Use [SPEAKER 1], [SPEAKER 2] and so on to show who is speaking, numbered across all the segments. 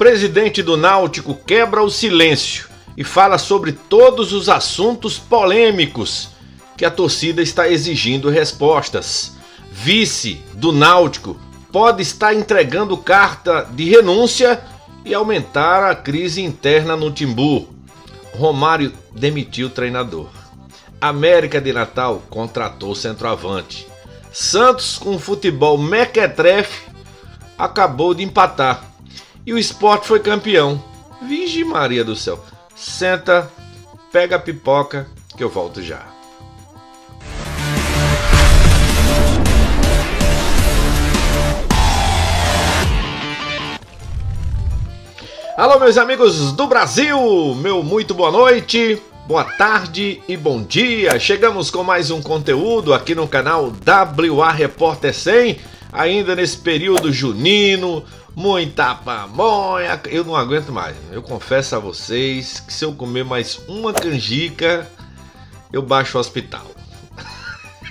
[SPEAKER 1] presidente do Náutico quebra o silêncio e fala sobre todos os assuntos polêmicos que a torcida está exigindo respostas. Vice do Náutico pode estar entregando carta de renúncia e aumentar a crise interna no Timbu. Romário demitiu o treinador. América de Natal contratou centroavante. Santos, com futebol mequetrefe, acabou de empatar e o esporte foi campeão. Vige Maria do céu. Senta, pega a pipoca que eu volto já. Alô, meus amigos do Brasil! Meu muito boa noite, boa tarde e bom dia! Chegamos com mais um conteúdo aqui no canal WA Repórter 100 ainda nesse período junino, muita pamonha. Eu não aguento mais. Eu confesso a vocês que se eu comer mais uma canjica, eu baixo o hospital.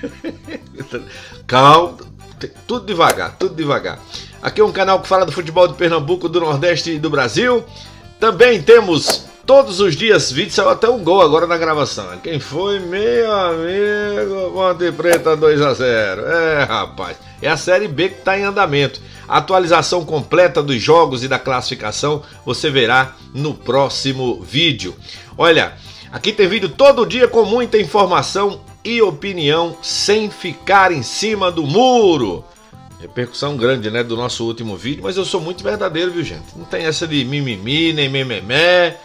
[SPEAKER 1] Calma, tudo devagar, tudo devagar. Aqui é um canal que fala do futebol de Pernambuco, do Nordeste e do Brasil. Também temos Todos os dias, vídeo saiu até um gol agora na gravação. É, quem foi, meu amigo? Ponte Preta 2 a 0 É, rapaz. É a Série B que está em andamento. A atualização completa dos jogos e da classificação você verá no próximo vídeo. Olha, aqui tem vídeo todo dia com muita informação e opinião sem ficar em cima do muro. Repercussão grande, né, do nosso último vídeo, mas eu sou muito verdadeiro, viu, gente? Não tem essa de mimimi, nem mememé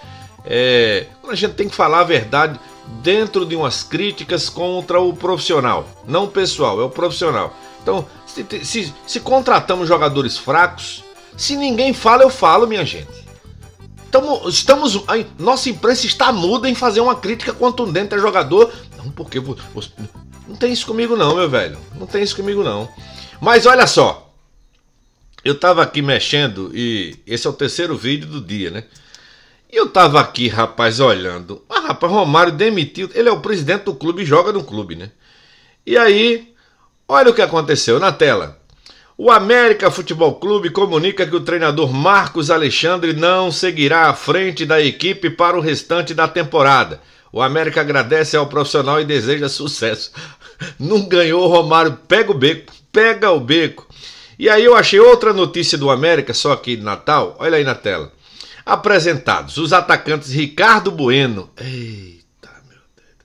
[SPEAKER 1] é, a gente tem que falar a verdade dentro de umas críticas contra o profissional, não o pessoal, é o profissional. Então, se, se, se contratamos jogadores fracos, se ninguém fala, eu falo, minha gente. Tamo, estamos, a nossa imprensa está muda em fazer uma crítica contundente a jogador. Não, porque não tem isso comigo não, meu velho. Não tem isso comigo não. Mas olha só. Eu estava aqui mexendo e esse é o terceiro vídeo do dia, né? E eu tava aqui, rapaz, olhando. Mas, rapaz, Romário demitiu. Ele é o presidente do clube e joga no clube, né? E aí, olha o que aconteceu na tela. O América Futebol Clube comunica que o treinador Marcos Alexandre não seguirá à frente da equipe para o restante da temporada. O América agradece ao profissional e deseja sucesso. Não ganhou, Romário. Pega o beco, pega o beco. E aí eu achei outra notícia do América, só aqui de Natal. Olha aí na tela. Apresentados os atacantes Ricardo Bueno eita, meu Deus,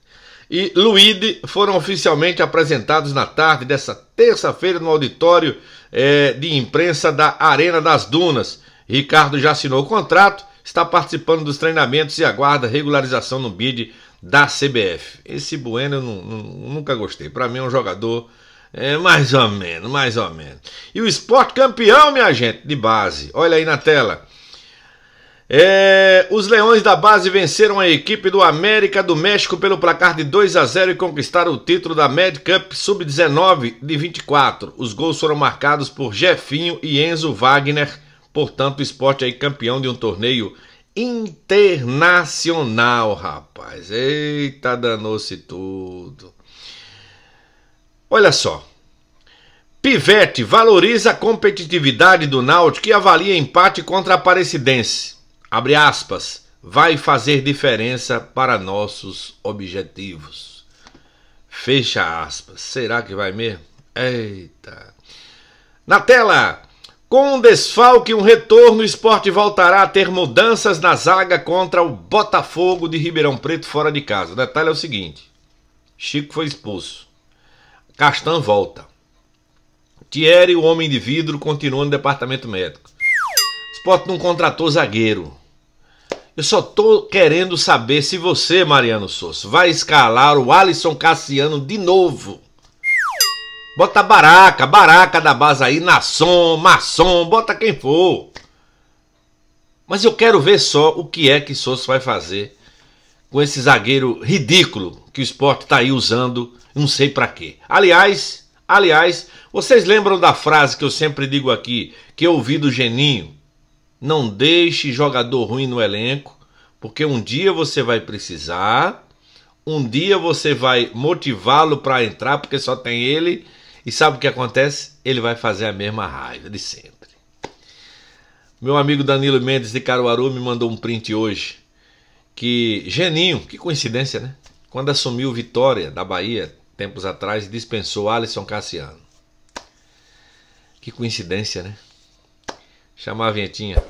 [SPEAKER 1] e Luíde foram oficialmente apresentados na tarde dessa terça-feira no auditório é, de imprensa da Arena das Dunas. Ricardo já assinou o contrato, está participando dos treinamentos e aguarda regularização no bid da CBF. Esse Bueno eu nunca gostei. Para mim é um jogador é, mais ou menos, mais ou menos. E o esporte campeão, minha gente, de base. Olha aí na tela. É, os Leões da Base venceram a equipe do América do México pelo placar de 2 a 0 e conquistaram o título da Mad Cup Sub-19 de 24. Os gols foram marcados por Jefinho e Enzo Wagner, portanto, o esporte é aí campeão de um torneio internacional, rapaz. Eita, danou-se tudo. Olha só. Pivete valoriza a competitividade do Náutico e avalia empate contra a Aparecidense abre aspas, vai fazer diferença para nossos objetivos. Fecha aspas. Será que vai mesmo? Eita. Na tela, com um desfalque e um retorno, o esporte voltará a ter mudanças na zaga contra o Botafogo de Ribeirão Preto fora de casa. O detalhe é o seguinte: Chico foi expulso. Castan volta. Thierry, o homem de vidro, continua no departamento médico. O esporte não contratou zagueiro. Eu só tô querendo saber se você, Mariano Souza, vai escalar o Alisson Cassiano de novo. Bota Baraca, Baraca da base aí, Nasson, Maçom, bota quem for. Mas eu quero ver só o que é que Souza vai fazer com esse zagueiro ridículo que o esporte tá aí usando, não sei para quê. Aliás, aliás, vocês lembram da frase que eu sempre digo aqui, que eu ouvi do Geninho? Não deixe jogador ruim no elenco, porque um dia você vai precisar, um dia você vai motivá-lo para entrar, porque só tem ele, e sabe o que acontece? Ele vai fazer a mesma raiva de sempre. Meu amigo Danilo Mendes de Caruaru me mandou um print hoje que Geninho, que coincidência, né? Quando assumiu Vitória da Bahia tempos atrás, dispensou Alisson Cassiano. Que coincidência, né? chamar a vinhetinha,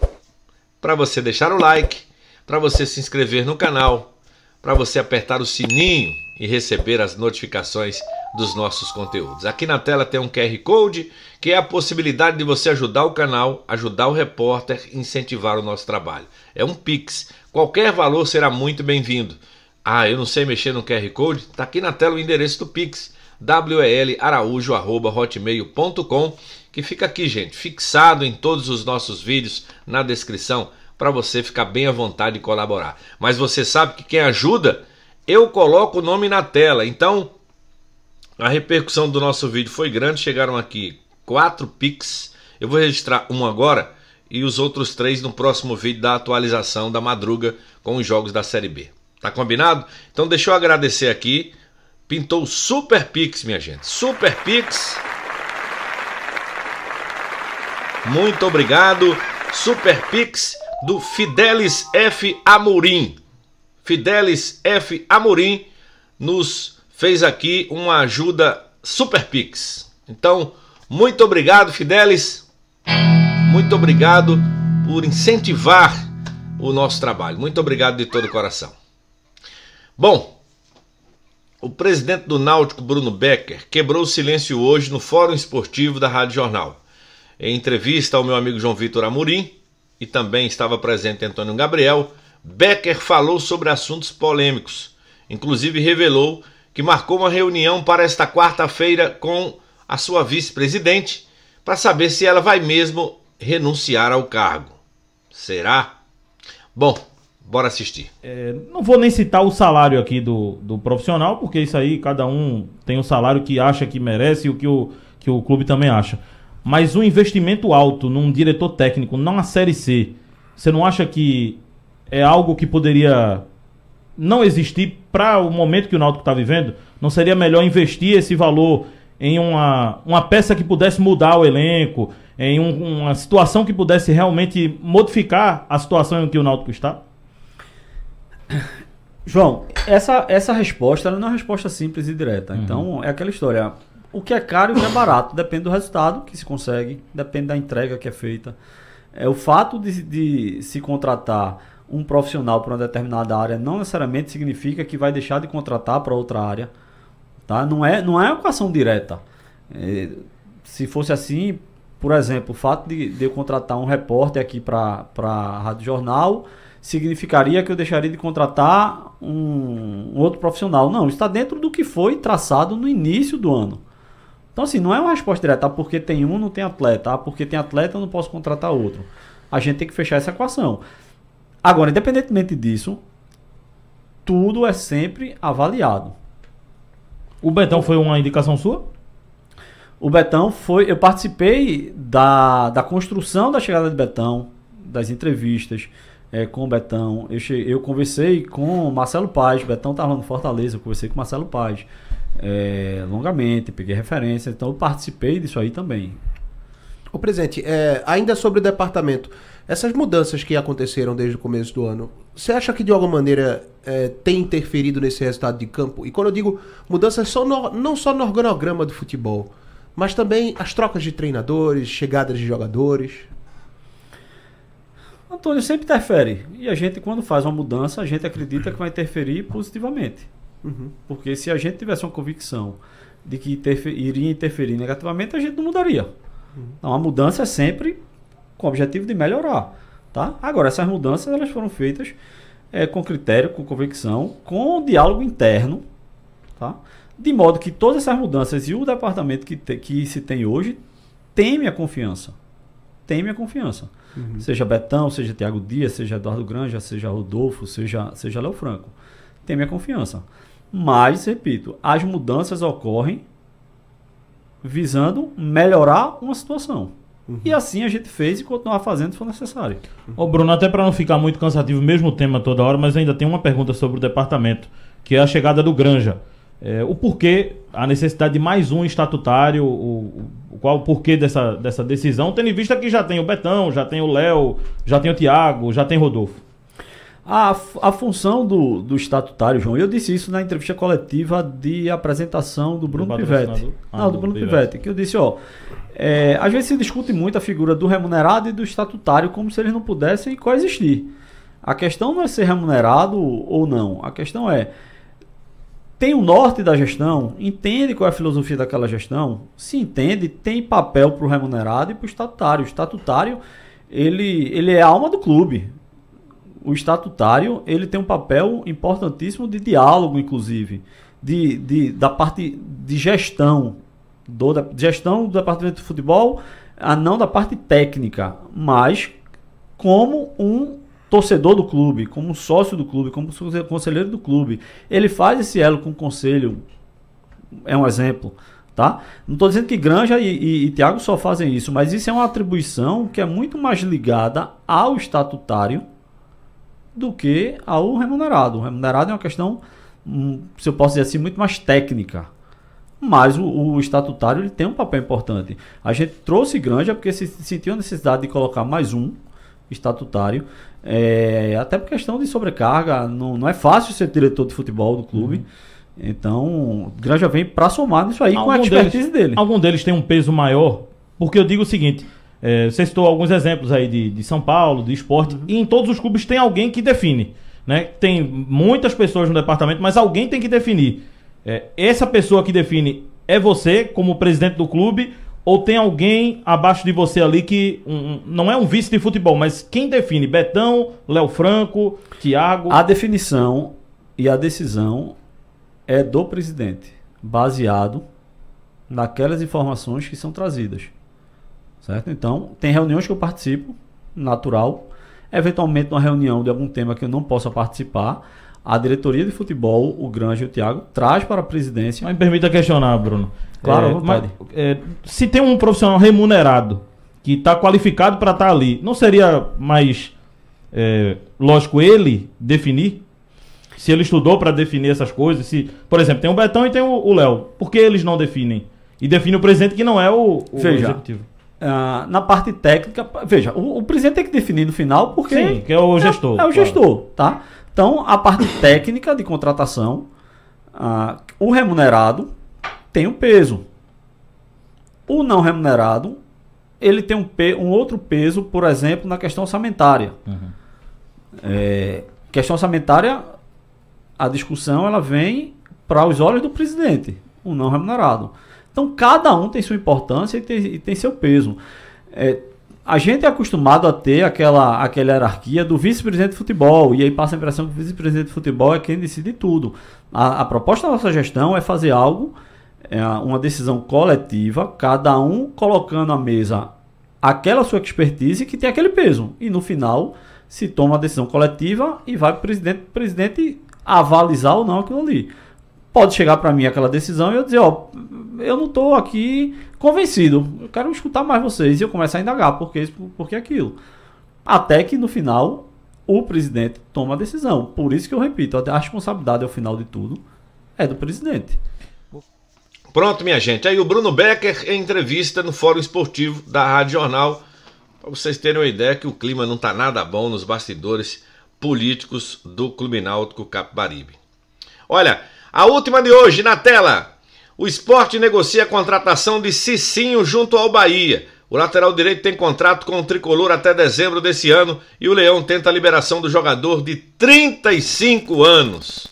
[SPEAKER 1] para você deixar o like, para você se inscrever no canal, para você apertar o sininho e receber as notificações dos nossos conteúdos. Aqui na tela tem um QR Code, que é a possibilidade de você ajudar o canal, ajudar o repórter, incentivar o nosso trabalho. É um Pix. Qualquer valor será muito bem-vindo. Ah, eu não sei mexer no QR Code? Está aqui na tela o endereço do Pix, welaaraújo.hotmail.com que fica aqui, gente, fixado em todos os nossos vídeos na descrição para você ficar bem à vontade de colaborar. Mas você sabe que quem ajuda, eu coloco o nome na tela. Então, a repercussão do nosso vídeo foi grande, chegaram aqui quatro pics. Eu vou registrar um agora e os outros três no próximo vídeo da atualização da madruga com os jogos da Série B. Tá combinado? Então deixa eu agradecer aqui. Pintou Super Pix, minha gente. Super Pix muito obrigado. Super Pix do Fidelis F. Amorim. Fidelis F. Amorim nos fez aqui uma ajuda Super Pix. Então, muito obrigado, Fidelis. Muito obrigado por incentivar o nosso trabalho. Muito obrigado de todo o coração. Bom, o presidente do Náutico, Bruno Becker, quebrou o silêncio hoje no Fórum Esportivo da Rádio Jornal. Em entrevista ao meu amigo João Vitor Amorim, e também estava presente Antônio Gabriel, Becker falou sobre assuntos polêmicos. Inclusive revelou que marcou uma reunião para esta quarta-feira com a sua vice-presidente para saber se ela vai mesmo renunciar ao cargo. Será? Bom, bora assistir.
[SPEAKER 2] É, não vou nem citar o salário aqui do, do profissional, porque isso aí cada um tem o um salário que acha que merece e o que o, que o clube também acha. Mas um investimento alto num diretor técnico, não a Série C, você não acha que é algo que poderia não existir para o momento que o Náutico está vivendo? Não seria melhor investir esse valor em uma, uma peça que pudesse mudar o elenco, em um, uma situação que pudesse realmente
[SPEAKER 3] modificar a situação em que o Náutico está? João, essa, essa resposta não é uma resposta simples e direta. Uhum. Então, é aquela história o que é caro e o que é barato. Depende do resultado que se consegue, depende da entrega que é feita. É, o fato de, de se contratar um profissional para uma determinada área não necessariamente significa que vai deixar de contratar para outra área. Tá? Não, é, não é equação direta. É, se fosse assim, por exemplo, o fato de, de eu contratar um repórter aqui para a Rádio Jornal significaria que eu deixaria de contratar um, um outro profissional. Não, está dentro do que foi traçado no início do ano. Então, assim, não é uma resposta direta, ah, porque tem um, não tem atleta, ah, porque tem atleta, eu não posso contratar outro. A gente tem que fechar essa equação. Agora, independentemente disso, tudo é sempre avaliado. O Betão foi uma indicação sua? O Betão foi. Eu participei da, da construção da chegada de Betão, das entrevistas é, com o Betão. Eu, eu conversei com Marcelo Paz. Betão estava no Fortaleza, eu conversei com Marcelo Paz é, longamente, peguei referência, então eu participei disso aí também.
[SPEAKER 2] O presidente, é, ainda sobre o departamento, essas mudanças que aconteceram desde o começo do ano, você acha que de alguma maneira é, tem interferido nesse resultado de campo? E quando eu digo mudanças, só no, não só no organograma do futebol, mas também as trocas de treinadores, chegadas de jogadores.
[SPEAKER 3] Antônio sempre interfere. E a gente, quando faz uma mudança, a gente acredita que vai interferir positivamente. Uhum. Porque se a gente tivesse uma convicção de que interfer iria interferir negativamente, a gente não mudaria. Uhum. Então, a mudança é sempre com o objetivo de melhorar. Tá? Agora, essas mudanças elas foram feitas é, com critério, com convicção, com diálogo interno, tá? de modo que todas essas mudanças e o departamento que, te, que se tem hoje tem minha confiança. Tem minha confiança. Uhum. Seja Betão, seja Tiago Dias, seja Eduardo Granja, seja Rodolfo, seja, seja Léo Franco. Tem minha confiança. Mas, repito, as mudanças ocorrem visando melhorar uma situação. Uhum. E assim a gente fez e continuar fazendo se for necessário.
[SPEAKER 2] Ô Bruno, até para não ficar muito cansativo, mesmo tema toda hora, mas ainda tem uma pergunta sobre o departamento, que é a chegada do Granja. É, o porquê, a necessidade de mais um estatutário, o, o, qual o porquê dessa, dessa decisão, tendo em vista que já tem o Betão, já tem o Léo, já tem o
[SPEAKER 3] Tiago, já tem Rodolfo. A, a função do, do estatutário, João, eu disse isso na entrevista coletiva de apresentação do Bruno Pivetti. Pivete. Ah, Não, do Bruno Pivete. que eu disse, ó. É, às vezes se discute muito a figura do remunerado e do estatutário como se eles não pudessem coexistir. A questão não é ser remunerado ou não. A questão é tem o norte da gestão, entende qual é a filosofia daquela gestão, se entende, tem papel para o remunerado e para o estatutário. O estatutário ele, ele é a alma do clube o estatutário ele tem um papel importantíssimo de diálogo, inclusive, de, de da parte de gestão, do, da, gestão do departamento de futebol, a ah, não da parte técnica, mas como um torcedor do clube, como sócio do clube, como conselheiro do clube. Ele faz esse elo com o conselho, é um exemplo. Tá? Não estou dizendo que Granja e, e, e Tiago só fazem isso, mas isso é uma atribuição que é muito mais ligada ao estatutário do que ao remunerado. O remunerado é uma questão, hum, se eu posso dizer assim, muito mais técnica. Mas o, o estatutário ele tem um papel importante. A gente trouxe Granja porque se sentiu a necessidade de colocar mais um estatutário, é, até por questão de sobrecarga. Não, não é fácil ser diretor de futebol do clube. Uhum. Então, Granja vem para somar nisso aí algum com a expertise deles, dele.
[SPEAKER 2] Algum deles tem um peso maior? Porque eu digo o seguinte: é, você citou alguns exemplos aí de, de São Paulo, de esporte, uhum. e em todos os clubes tem alguém que define. Né? Tem muitas pessoas no departamento, mas alguém tem que definir. É, essa pessoa que define é você, como presidente do clube, ou tem alguém abaixo de você ali que um, não é um vice de futebol, mas quem define?
[SPEAKER 3] Betão, Léo Franco,
[SPEAKER 2] Thiago? A
[SPEAKER 3] definição e a decisão é do presidente, baseado naquelas informações que são trazidas certo? Então, tem reuniões que eu participo, natural. Eventualmente, uma reunião de algum tema que eu não possa participar, a diretoria de futebol, o Granja e o Thiago, traz para a presidência. Mas
[SPEAKER 2] me permita questionar, Bruno. Claro, é, mas, é, se tem um profissional remunerado que está qualificado para estar tá ali, não seria mais é, lógico ele definir? Se ele estudou para definir essas coisas? se Por exemplo, tem o Betão e tem o Léo. Por que eles não definem? E define o presidente que não é
[SPEAKER 3] o, o Veja, executivo. Uh, na parte técnica, veja, o, o, presidente tem que definir no final, porque. Sim, que é o é, gestor. É, é o gestor, tá? Então, a parte técnica de contratação, uh, o remunerado tem um peso. O não remunerado, ele tem um, um outro peso, por exemplo, na questão orçamentária. Uhum. É, questão orçamentária, a discussão ela vem para os olhos do presidente, o não remunerado. Então cada um tem sua importância e tem, e tem seu peso. É, a gente é acostumado a ter aquela, aquela hierarquia do vice-presidente de futebol, e aí passa a impressão que o vice-presidente de futebol é quem decide tudo. A, a proposta da nossa gestão é fazer algo, é, uma decisão coletiva, cada um colocando à mesa aquela sua expertise que tem aquele peso. E no final se toma a decisão coletiva e vai para o presidente, presidente avalizar ou não aquilo ali pode chegar para mim aquela decisão e eu dizer, ó, eu não estou aqui convencido, eu quero escutar mais vocês e eu começar a indagar por que isso, por que aquilo. Até que no final o presidente toma a decisão. Por isso que eu repito, a responsabilidade ao final de tudo é do presidente.
[SPEAKER 1] Pronto, minha gente. Aí o Bruno Becker em entrevista no Fórum Esportivo da Rádio Jornal. Para vocês terem uma ideia que o clima não está nada bom nos bastidores políticos do Clube Náutico Capibaribe. Olha, a última de hoje na tela. O esporte negocia a contratação de Cicinho junto ao Bahia. O lateral direito tem contrato com o tricolor até dezembro desse ano e o Leão tenta a liberação do jogador de 35 anos.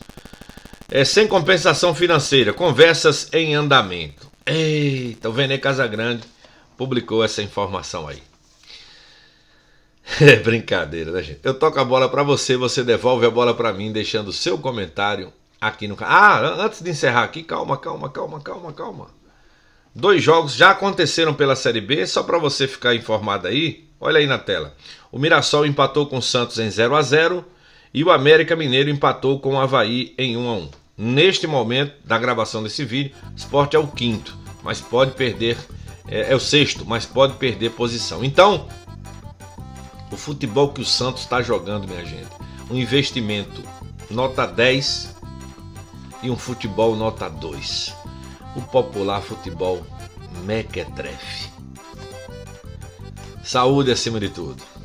[SPEAKER 1] É sem compensação financeira. Conversas em andamento. Eita, o Vene Casagrande publicou essa informação aí. É brincadeira, né, gente? Eu toco a bola para você, você devolve a bola para mim, deixando seu comentário aqui no Ah, antes de encerrar aqui, calma, calma, calma, calma, calma. Dois jogos já aconteceram pela Série B, só para você ficar informado aí. Olha aí na tela. O Mirassol empatou com o Santos em 0 a 0 e o América Mineiro empatou com o Havaí em 1 a 1. Neste momento da gravação desse vídeo, Sport é o quinto, mas pode perder é, é o sexto, mas pode perder posição. Então, o futebol que o Santos está jogando, minha gente, um investimento nota 10 e um futebol nota 2, o popular futebol mequetrefe. Saúde acima de tudo.